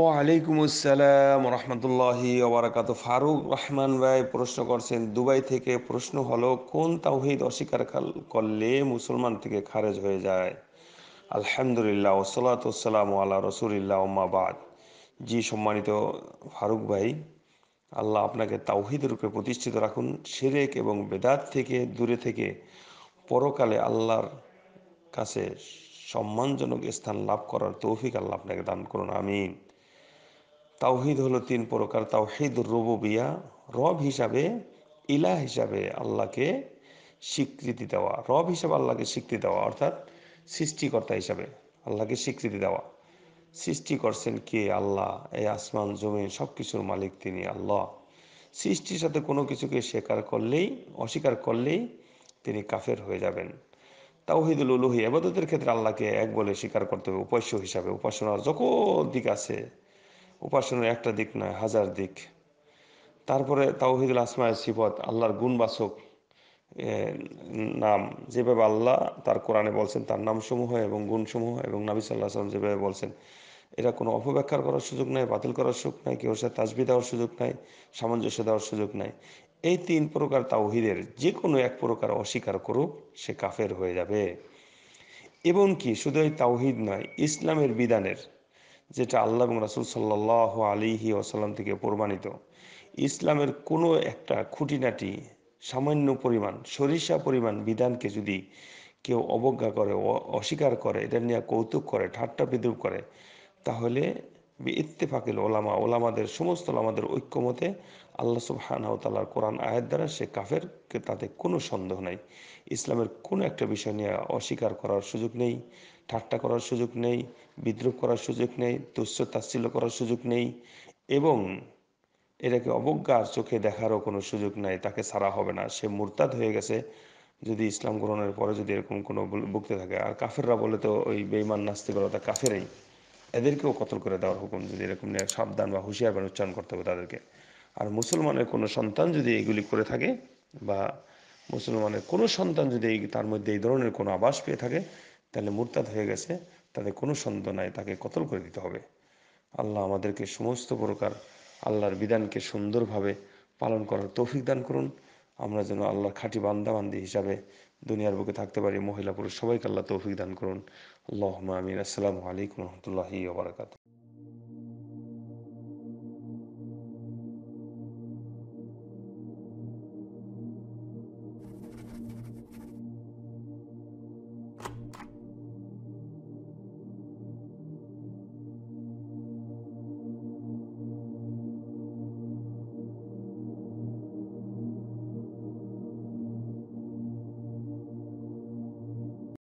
ওয়ালাইকুম আসসালাম রহমতুল্লাহ ওবরাকাত ফারুক রহমান ভাই প্রশ্ন করছেন দুবাই থেকে প্রশ্ন হলো কোন তাওহিদ অস্বীকার করলে মুসলমান থেকে খারেজ হয়ে যায় আলহামদুলিল্লাহ ওসলাতাম আল্লাহ রসুলিল্লা ওম্মাবাদ জি সম্মানিত ফারুক ভাই আল্লাহ আপনাকে তাওহিদ রূপে প্রতিষ্ঠিত রাখুন সেরেক এবং বেদাত থেকে দূরে থেকে পরকালে আল্লাহর কাছে সম্মানজনক স্থান লাভ করার তৌফিক আল্লাহ আপনাকে দান করুন আমিন তাওহিদ হলো তিন প্রকার তাওহিদ রবিয়া রব হিসাবে ইলা হিসাবে আল্লাহকে স্বীকৃতি দেওয়া রব হিসাবে আল্লাহকে স্বীকৃতি দেওয়া অর্থাৎ সৃষ্টিকর্তা হিসাবে আল্লাহকে স্বীকৃতি দেওয়া সৃষ্টি করছেন কে আল্লাহ এই আসমান জমিন সব কিছুর মালিক তিনি আল্লাহ সৃষ্টির সাথে কোনো কিছুকে স্বীকার করলেই অস্বীকার করলেই তিনি কাফের হয়ে যাবেন তাওহিদুল উলুহি আবাদতের ক্ষেত্রে আল্লাহকে এক বলে স্বীকার করতে হবে উপাস্য হিসাবে উপাসনার যখন দিক আছে উপাসনার একটা দিক নয় হাজার দিক তারপরে তাওহিদুল আসমায় সিফত আল্লাহর গুণবাচক নাম যেভাবে আল্লাহ তার কোরআনে বলছেন তার নামসমূহ এবং গুণসমূহ এবং নাবি সাল্লাহ আসলাম যেভাবে বলছেন এটা কোনো অপব্যাখ্যার করার সুযোগ নাই বাতিল করার সুযোগ নাই কেউ সাথে তাজবি দেওয়ার সুযোগ নাই সামঞ্জস্য দেওয়ার সুযোগ নাই এই তিন প্রকার তাওহিদের যে কোনো এক প্রকার অস্বীকার করুক সে কাফের হয়ে যাবে এবং কি শুধু এই তাওহিদ নয় ইসলামের বিধানের যেটা আল্লাহ এবং রাসুল সাল্লাহ আলিহি আসাল্লাম থেকে প্রমাণিত ইসলামের কোনো একটা খুঁটিনাটি সামান্য পরিমাণ সরিষা পরিমাণ বিধানকে যদি কেউ অবজ্ঞা করে অস্বীকার করে এটা নিয়ে কৌতুক করে ঠাট্টা বিদ্রুপ করে তাহলে ইত্তেফাকিল ওলামা ওলামাদের সমস্ত ওলামাদের ঐক্যমতে আল্লাহ সুবহানাহু তাআলার কোরআন আয়াত দ্বারা সে কাফেরকে তাতে কোনো সন্দেহ নাই ইসলামের কোনো একটা বিষয় নিয়ে অস্বীকার করার সুযোগ নেই ঠাট্টা করার সুযোগ নেই বিদ্রোহ করার সুযোগ নেই তুচ্ছ তাচ্ছিল্য করার সুযোগ নেই এবং এটাকে অবজ্ঞার চোখে দেখারও কোনো সুযোগ নাই তাকে ছাড়া হবে না সে মুরতাদ হয়ে গেছে যদি ইসলাম গ্রহণের পরে যদি এরকম কোনো ভুগতে থাকে আর কাফেররা বলে তো ওই বেইমান নাস্তিকতা কাফেরই এদেরকেও কতল করে দেওয়ার হুকুম যদি এরকম সাবধান বা হুঁশিয়ারভাবে উচ্চারণ করতে হবে তাদেরকে আর মুসলমানের কোনো সন্তান যদি এগুলি করে থাকে বা মুসলমানের কোনো সন্তান যদি এই তার মধ্যে এই ধরনের কোনো আবাস পেয়ে থাকে তাহলে মুরতাদ হয়ে গেছে তাদের কোনো সন্দেহ নাই তাকে কতল করে দিতে হবে আল্লাহ আমাদেরকে সমস্ত প্রকার আল্লাহর বিধানকে সুন্দরভাবে পালন করার তৌফিক দান করুন আমরা যেন আল্লাহর খাঁটি বান্দাবান্দি হিসাবে দুনিয়ার বুকে থাকতে পারি মহিলা পুরুষ সবাইকে আল্লাহ তৌফিক দান করুন আল্লাহ আমিন আসসালামু আলাইকুম রহমতুল্লাহি ওবরাকাত